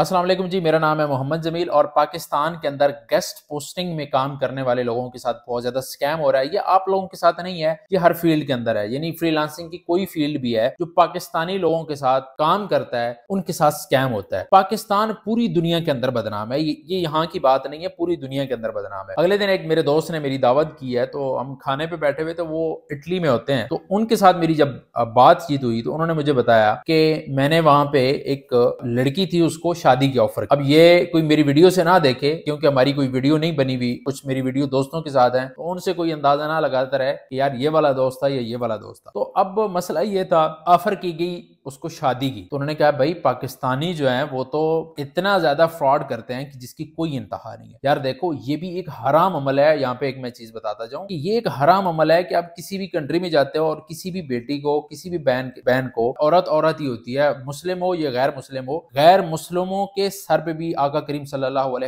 असलम जी मेरा नाम है मोहम्मद जमील और पाकिस्तान के अंदर गेस्ट पोस्टिंग में काम करने वाले लोगों के साथ बहुत ज़्यादा स्कैम हो रहा है ये आप लोगों के साथ नहीं है ये हर फील्ड के अंदर है यानी फ्रीलांसिंग की कोई फील्ड भी है जो पाकिस्तानी लोगों के साथ काम करता है उनके साथ स्कैम होता है पाकिस्तान पूरी दुनिया के अंदर बदनाम है ये यहाँ की बात नहीं है पूरी दुनिया के अंदर बदनाम है अगले दिन एक मेरे दोस्त ने मेरी दावत की है तो हम खाने पर बैठे हुए तो वो इटली में होते हैं तो उनके साथ मेरी जब बातचीत हुई तो उन्होंने मुझे बताया कि मैंने वहां पे एक लड़की थी उसको शादी की ऑफर अब ये कोई मेरी वीडियो से ना देखे क्योंकि हमारी कोई वीडियो नहीं बनी हुई कुछ मेरी वीडियो दोस्तों के साथ है तो उनसे कोई अंदाजा ना लगाता रहे कि यार ये वाला दोस्त था या ये वाला दोस्त था तो अब मसला ये था ऑफर की गई उसको शादी की तो उन्होंने कहा भाई पाकिस्तानी जो है वो तो इतना ज्यादा फ्रॉड करते हैं कि जिसकी कोई इंतहा नहीं है यार देखो ये भी एक हराम अमल है यहाँ पे एक मैं चीज बताता जाऊँ कि ये एक हराम अमल है कि आप किसी भी कंट्री में जाते हो और किसी भी बेटी को किसी भी बहन बहन को औरत औरत ही होती है मुस्लिम हो या गैर मुस्लिम हो गैर मुस्लिमों के सर पे भी आका करीम सल्लल्लाहु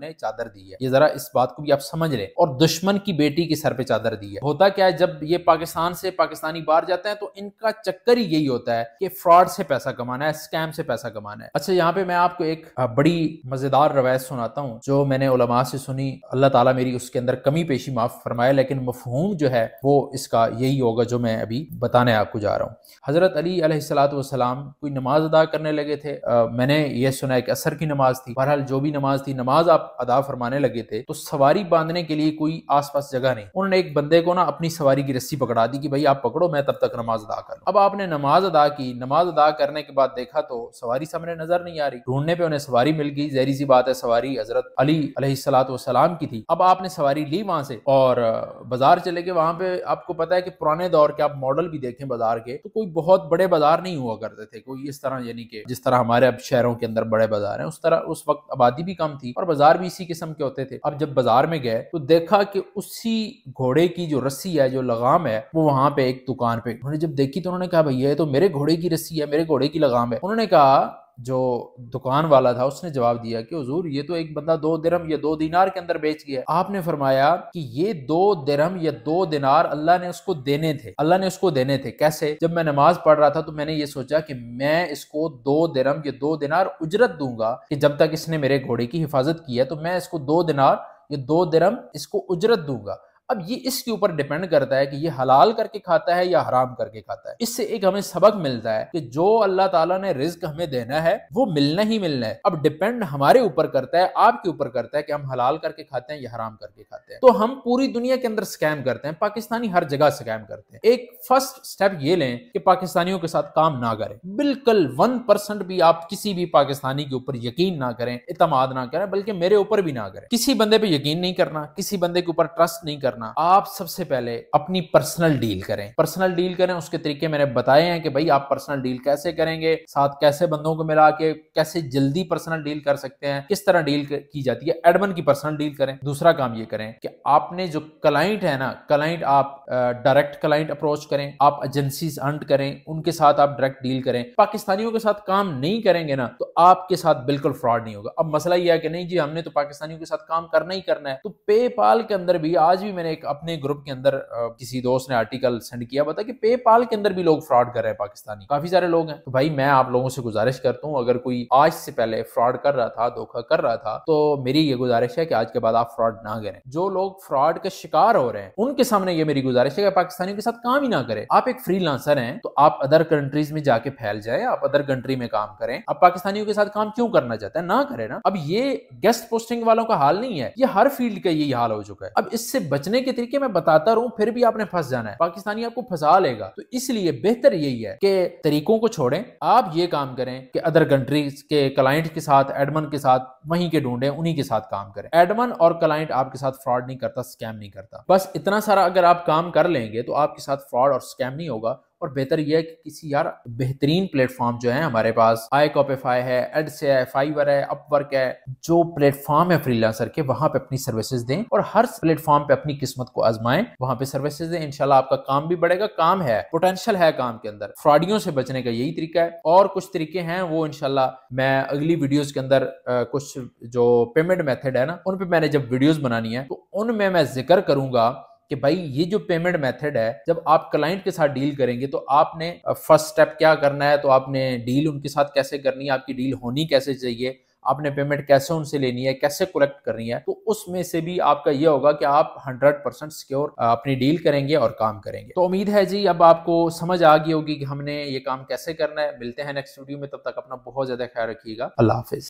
ने चादर दी है ये जरा इस बात को भी आप समझ रहे और दुश्मन की बेटी के सर पे चादर दी है होता क्या है जब ये पाकिस्तान से पाकिस्तानी बाहर जाते हैं तो इनका चक्कर ही यही होता है कि फ्रॉड से पैसा कमाना है स्कैम से पैसा कमाना है अच्छा यहाँ पे मैं आपको एक बड़ी मजेदार रवायत सुनाता हूँ जो मैंने उलमा से सुनी अल्लाह ताला मेरी उसके अंदर कमी पेशी माफ फरमाए लेकिन मफहूम जो है वो इसका यही होगा जो मैं अभी बताने आपको जा रहा हूँ हजरत अली सलाम कोई नमाज अदा करने लगे थे आ, मैंने ये सुना कि असर की नमाज थी बहरहाल जो भी नमाज थी नमाज आप अदा फरमाने लगे थे तो सवारी बांधने के लिए कोई पास जगह नहीं उन्होंने एक बंदे को ना अपनी सवारी की रस्सी पकड़ा दी कि भाई आप पकड़ो मैं तब तक नमाज अदा करूँ अब आपने नमाज अदा की की नमाज अदा करने के बाद देखा तो सवारी सामने नजर नहीं आ रही ढूंढने पे उन्हें सवारी मिल गई जहरी सी बात है सवारी हजरत अली सलाम की थी अब आपने सवारी ली वहां से और बाजार चले गए वहां पे आपको पता है कि पुराने दौर के आप मॉडल भी देखें बाजार के तो कोई बहुत बड़े बाजार नहीं हुआ करते थे कोई इस तरह यानी कि जिस तरह हमारे अब शहरों के अंदर बड़े बाजार हैं उस तरह उस वक्त आबादी भी कम थी और बाजार भी इसी किस्म के होते थे अब जब बाजार में गए तो देखा कि उसी घोड़े की जो रस्सी है जो लगाम है वो वहां पे एक दुकान पे उन्होंने जब देखी तो उन्होंने कहा भैया ये तो मेरे घोड़े घोड़े की रस्सी है मेरे घोड़े की लगाम है उन्होंने कहा जो दुकान वाला था उसने जवाब दिया कि हजूर ये तो एक बंदा दो दिरम या दो दिनार के अंदर बेच गया आपने फरमाया कि ये दो दिरम या दो दिनार अल्लाह ने उसको देने थे अल्लाह ने उसको देने थे कैसे जब मैं नमाज पढ़ रहा था तो मैंने ये सोचा कि मैं इसको दो दिरम या दो दिनार उजरत दूंगा कि जब तक इसने मेरे घोड़े की हिफाजत की है तो मैं इसको दो दिनार ये दो दिरम इसको उजरत दूंगा अब ये इसके ऊपर डिपेंड करता है कि ये हलाल करके खाता है या हराम करके खाता है इससे एक हमें सबक मिलता है कि जो अल्लाह ताला ने रिज्क हमें देना है वो मिलना ही मिलना है अब डिपेंड हमारे ऊपर करता है आपके ऊपर करता है कि हम हलाल करके खाते हैं या हराम करके खाते हैं तो हम पूरी दुनिया के अंदर स्कैम करते हैं पाकिस्तानी हर जगह स्कैम करते हैं एक फर्स्ट स्टेप ये लें कि पाकिस्तानियों के साथ काम ना करें बिल्कुल वन परसेंट भी आप किसी भी पाकिस्तानी के ऊपर यकीन ना करें इतमाद ना करें बल्कि मेरे ऊपर भी ना करें किसी बंदे पर यकीन नहीं करना किसी बंदे के ऊपर ट्रस्ट नहीं करना करना आप सबसे पहले अपनी पर्सनल डील करें पर्सनल डील करें उसके तरीके मैंने बताए हैं कि भाई आप पर्सनल डील कैसे करेंगे साथ कैसे बंदों को मिला के कैसे जल्दी पर्सनल डील कर सकते हैं किस तरह डील की जाती है एडमन की पर्सनल डील करें दूसरा काम ये करें कि आपने जो क्लाइंट है ना क्लाइंट आप डायरेक्ट क्लाइंट अप्रोच करें आप एजेंसी हंट करें उनके साथ आप डायरेक्ट डील करें पाकिस्तानियों के साथ काम नहीं करेंगे ना तो आपके साथ बिल्कुल फ्रॉड नहीं होगा अब मसला यह है कि नहीं जी हमने तो पाकिस्तानियों के साथ काम करना ही करना है तो पेपाल के अंदर भी आज भी मैंने मैंने एक अपने ग्रुप के अंदर किसी दोस्त ने आर्टिकल सेंड किया बता कि पेपाल के अंदर भी लोग फ्रॉड कर रहे हैं पाकिस्तानी काफी सारे लोग हैं तो भाई मैं आप लोगों से गुजारिश करता हूँ अगर कोई आज से पहले फ्रॉड कर रहा था धोखा कर रहा था तो मेरी ये गुजारिश है कि आज के बाद आप फ्रॉड ना करें जो लोग फ्रॉड के शिकार हो रहे हैं उनके सामने ये मेरी गुजारिश है कि पाकिस्तानियों के साथ काम ही ना करें आप एक फ्री हैं तो आप अदर कंट्रीज में जाके फैल जाए आप अदर कंट्री में काम करें आप पाकिस्तानियों के साथ काम क्यों करना चाहते हैं ना करें ना अब ये गेस्ट पोस्टिंग वालों का हाल नहीं है ये हर फील्ड का यही हाल हो चुका है अब इससे बचने फंसने के तरीके मैं बताता रहूं फिर भी आपने फंस जाना है पाकिस्तानी आपको फंसा लेगा तो इसलिए बेहतर यही है कि तरीकों को छोड़ें आप ये काम करें कि अदर कंट्रीज के क्लाइंट के साथ एडमन के साथ वहीं के ढूंढें उन्हीं के साथ काम करें एडमन और क्लाइंट आपके साथ फ्रॉड नहीं करता स्कैम नहीं करता बस इतना सारा अगर आप काम कर लेंगे तो आपके साथ फ्रॉड और स्कैम नहीं होगा और बेहतर यह है कि किसी यार बेहतरीन प्लेटफॉर्म जो है हमारे पास आई कॉपेफाई है से है फाइवर है अपवर्क है जो प्लेटफॉर्म है फ्रीलांसर के वहां पे अपनी सर्विसेज दें और हर प्लेटफॉर्म पे अपनी किस्मत को आजमाएं वहां पे सर्विसेज दें इंशाल्लाह आपका काम भी बढ़ेगा काम है पोटेंशियल है काम के अंदर फ्रॉडियों से बचने का यही तरीका है और कुछ तरीके हैं वो इनशाला मैं अगली वीडियोज के अंदर कुछ जो पेमेंट मेथड है ना उन पर मैंने जब वीडियोज बनानी है तो उनमें मैं जिक्र करूंगा कि भाई ये जो पेमेंट मेथड है जब आप क्लाइंट के साथ डील करेंगे तो आपने फर्स्ट स्टेप क्या करना है तो आपने डील उनके साथ कैसे करनी है आपकी डील होनी कैसे चाहिए आपने पेमेंट कैसे उनसे लेनी है कैसे कलेक्ट करनी है तो उसमें से भी आपका यह होगा कि आप 100 परसेंट सिक्योर अपनी डील करेंगे और काम करेंगे तो उम्मीद है जी अब आपको समझ आ गई होगी कि हमने ये काम कैसे करना है मिलते हैं नेक्स्ट वीडियो में तब तक अपना बहुत ज्यादा ख्याल रखिएगा अल्लाह हाफिज